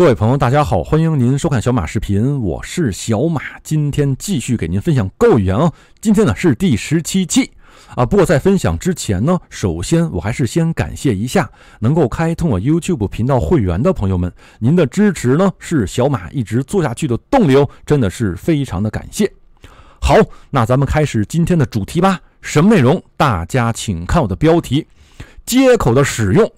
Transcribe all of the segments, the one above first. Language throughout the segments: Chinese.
各位朋友，大家好，欢迎您收看小马视频，我是小马，今天继续给您分享物言啊，今天呢是第十七期啊。不过在分享之前呢，首先我还是先感谢一下能够开通我 YouTube 频道会员的朋友们，您的支持呢是小马一直做下去的动力，哦，真的是非常的感谢。好，那咱们开始今天的主题吧，什么内容？大家请看我的标题，接口的使用。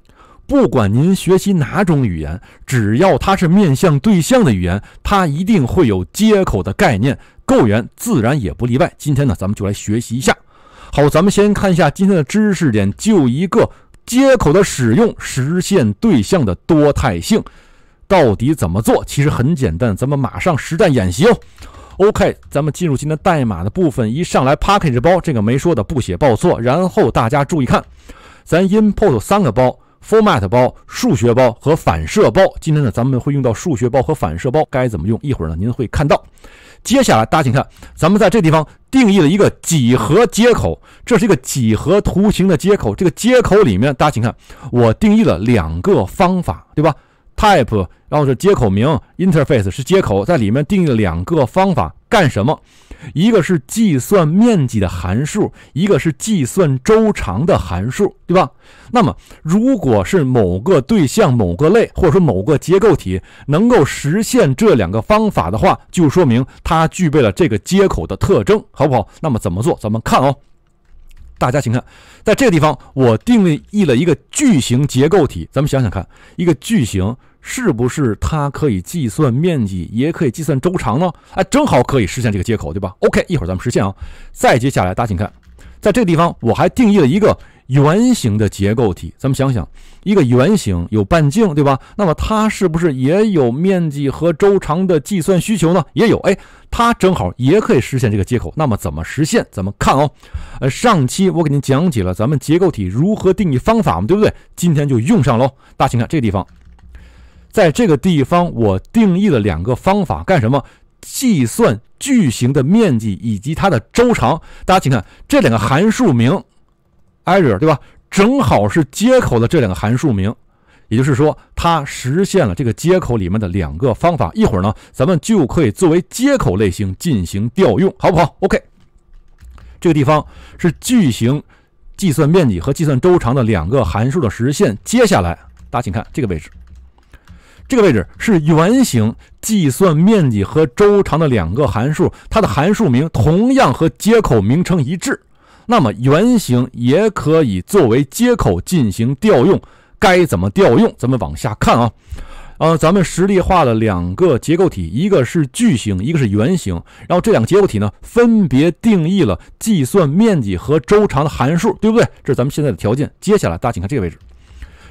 不管您学习哪种语言，只要它是面向对象的语言，它一定会有接口的概念。构 o 自然也不例外。今天呢，咱们就来学习一下。好，咱们先看一下今天的知识点，就一个接口的使用，实现对象的多态性，到底怎么做？其实很简单，咱们马上实战演习。哦。OK，咱们进入今天代码的部分。一上来 package 包，这个没说的不写报错。然后大家注意看，咱 import 三个包。format 包、数学包和反射包。今天呢，咱们会用到数学包和反射包，该怎么用？一会儿呢，您会看到。接下来，大家请看，咱们在这地方定义了一个几何接口，这是一个几何图形的接口。这个接口里面，大家请看，我定义了两个方法，对吧？type，然后是接口名 interface 是接口，在里面定义了两个方法干什么？一个是计算面积的函数，一个是计算周长的函数，对吧？那么如果是某个对象、某个类或者说某个结构体能够实现这两个方法的话，就说明它具备了这个接口的特征，好不好？那么怎么做？咱们看哦，大家请看，在这个地方我定义了一个矩形结构体，咱们想想看，一个矩形。是不是它可以计算面积，也可以计算周长呢？哎，正好可以实现这个接口，对吧？OK，一会儿咱们实现啊。再接下来，大家请看，在这个地方我还定义了一个圆形的结构体。咱们想想，一个圆形有半径，对吧？那么它是不是也有面积和周长的计算需求呢？也有。哎，它正好也可以实现这个接口。那么怎么实现？咱们看哦。呃，上期我给您讲解了咱们结构体如何定义方法嘛，对不对？今天就用上喽。大家请看这个地方。在这个地方，我定义了两个方法，干什么？计算矩形的面积以及它的周长。大家请看这两个函数名，Area，对吧？正好是接口的这两个函数名，也就是说，它实现了这个接口里面的两个方法。一会儿呢，咱们就可以作为接口类型进行调用，好不好？OK，这个地方是矩形计算面积和计算周长的两个函数的实现。接下来，大家请看这个位置。这个位置是圆形计算面积和周长的两个函数，它的函数名同样和接口名称一致。那么圆形也可以作为接口进行调用，该怎么调用？咱们往下看啊。呃，咱们实例化了两个结构体，一个是矩形，一个是圆形。然后这两个结构体呢，分别定义了计算面积和周长的函数，对不对？这是咱们现在的条件。接下来大家请看这个位置。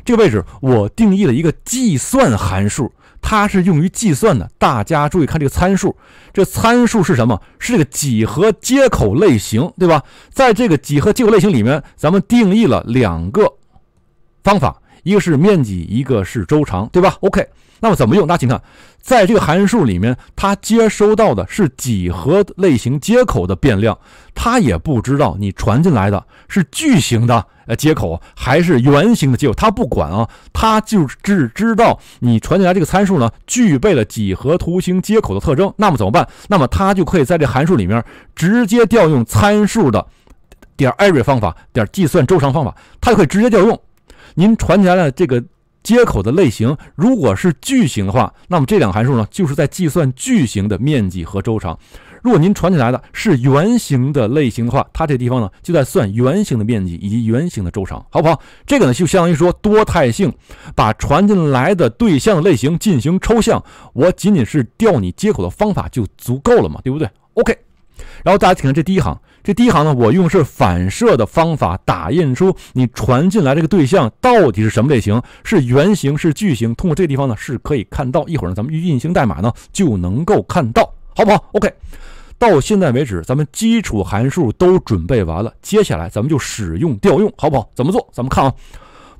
这个位置我定义了一个计算函数，它是用于计算的。大家注意看这个参数，这参数是什么？是这个几何接口类型，对吧？在这个几何接口类型里面，咱们定义了两个方法，一个是面积，一个是周长，对吧？OK。那么怎么用？大家请看，在这个函数里面，它接收到的是几何类型接口的变量，它也不知道你传进来的，是矩形的呃接口还是圆形的接口，它不管啊，它就只知道你传进来这个参数呢，具备了几何图形接口的特征。那么怎么办？那么它就可以在这函数里面直接调用参数的点 area 方法，点计算周长方法，它就可以直接调用。您传进来的这个。接口的类型如果是矩形的话，那么这两个函数呢就是在计算矩形的面积和周长。如果您传进来的是圆形的类型的话，它这地方呢就在算圆形的面积以及圆形的周长，好不好？这个呢就相当于说多态性，把传进来的对象类型进行抽象，我仅仅是调你接口的方法就足够了嘛，对不对？OK。然后大家请看这第一行，这第一行呢，我用是反射的方法打印出你传进来这个对象到底是什么类型，是圆形是矩形。通过这个地方呢，是可以看到，一会儿呢咱们运行代码呢就能够看到，好不好？OK，到现在为止，咱们基础函数都准备完了，接下来咱们就使用调用，好不好？怎么做？咱们看啊。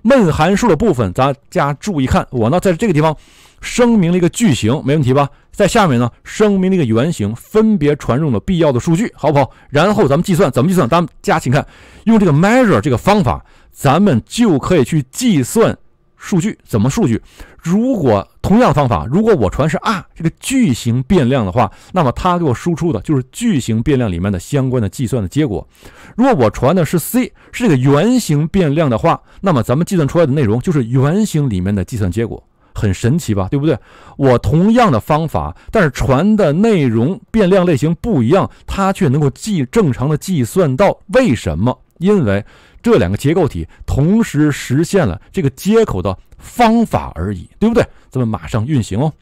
幂函数的部分，咱家注意看，我呢在这个地方声明了一个句型，没问题吧？在下面呢声明了一个原型，分别传入了必要的数据，好不好？然后咱们计算，怎么计算？咱们家请看，用这个 measure 这个方法，咱们就可以去计算。数据怎么数据？如果同样方法，如果我传是 R 这个矩形变量的话，那么它给我输出的就是矩形变量里面的相关的计算的结果。如果我传的是 C，是这个圆形变量的话，那么咱们计算出来的内容就是圆形里面的计算结果。很神奇吧，对不对？我同样的方法，但是传的内容变量类型不一样，它却能够计正常的计算到，为什么？因为这两个结构体同时实现了这个接口的方法而已，对不对？咱们马上运行哦。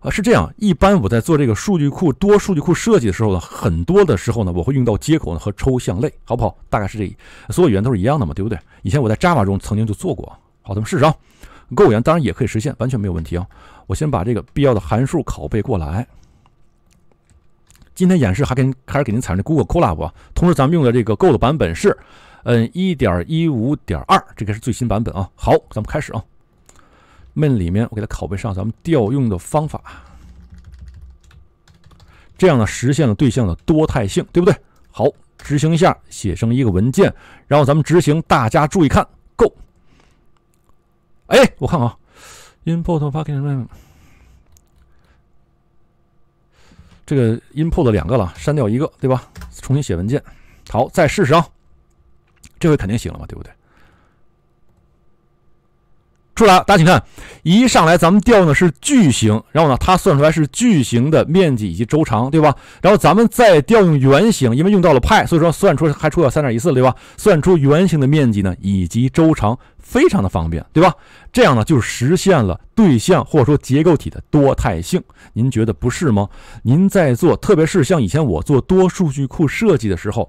啊，是这样。一般我在做这个数据库多数据库设计的时候呢，很多的时候呢，我会用到接口呢和抽象类，好不好？大概是这，所有语言都是一样的嘛，对不对？以前我在 Java 中曾经就做过。好，咱们试试啊。Go 语言当然也可以实现，完全没有问题啊。我先把这个必要的函数拷贝过来。今天演示还跟开始给您采用的 Google Colab 啊，同时咱们用的这个 Go 的版本是，嗯，一点一五点二，这个是最新版本啊。好，咱们开始啊。m i n 里面我给它拷贝上，咱们调用的方法，这样呢实现了对象的多态性，对不对？好，执行一下，写成一个文件，然后咱们执行，大家注意看 Go。哎，我看看，import fucking m e 这个音破了两个了，删掉一个，对吧？重新写文件，好，再试试啊，这回肯定行了嘛，对不对？出来了，大家请看，一上来咱们调用的是矩形，然后呢它算出来是矩形的面积以及周长，对吧？然后咱们再调用圆形，因为用到了派，所以说算出还出了三点一四，对吧？算出圆形的面积呢以及周长，非常的方便，对吧？这样呢就实现了对象或者说结构体的多态性，您觉得不是吗？您在做，特别是像以前我做多数据库设计的时候，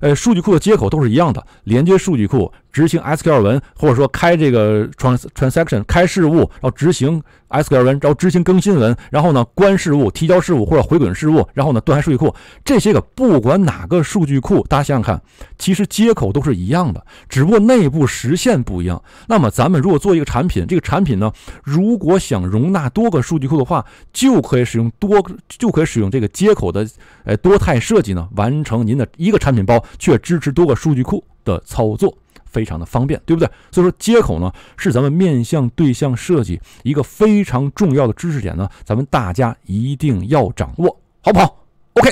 呃，数据库的接口都是一样的，连接数据库。执行 SQL 文，或者说开这个 trans transaction 开事务，然后执行 SQL 文，然后执行更新文，然后呢关事务、提交事务或者回滚事务，然后呢断开数据库。这些个不管哪个数据库，大家想想看，其实接口都是一样的，只不过内部实现不一样。那么咱们如果做一个产品，这个产品呢，如果想容纳多个数据库的话，就可以使用多就可以使用这个接口的呃多态设计呢，完成您的一个产品包却支持多个数据库的操作。非常的方便，对不对？所以说接口呢，是咱们面向对象设计一个非常重要的知识点呢，咱们大家一定要掌握，好不好？OK，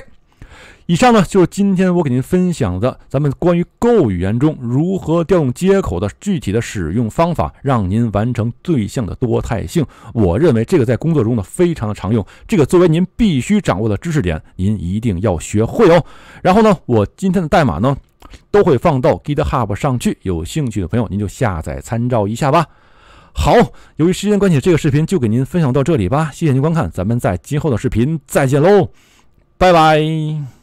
以上呢就是今天我给您分享的，咱们关于 Go 语言中如何调用接口的具体的使用方法，让您完成对象的多态性。我认为这个在工作中呢非常的常用，这个作为您必须掌握的知识点，您一定要学会哦。然后呢，我今天的代码呢。都会放到 GitHub 上去，有兴趣的朋友您就下载参照一下吧。好，由于时间关系，这个视频就给您分享到这里吧。谢谢您观看，咱们在今后的视频再见喽，拜拜。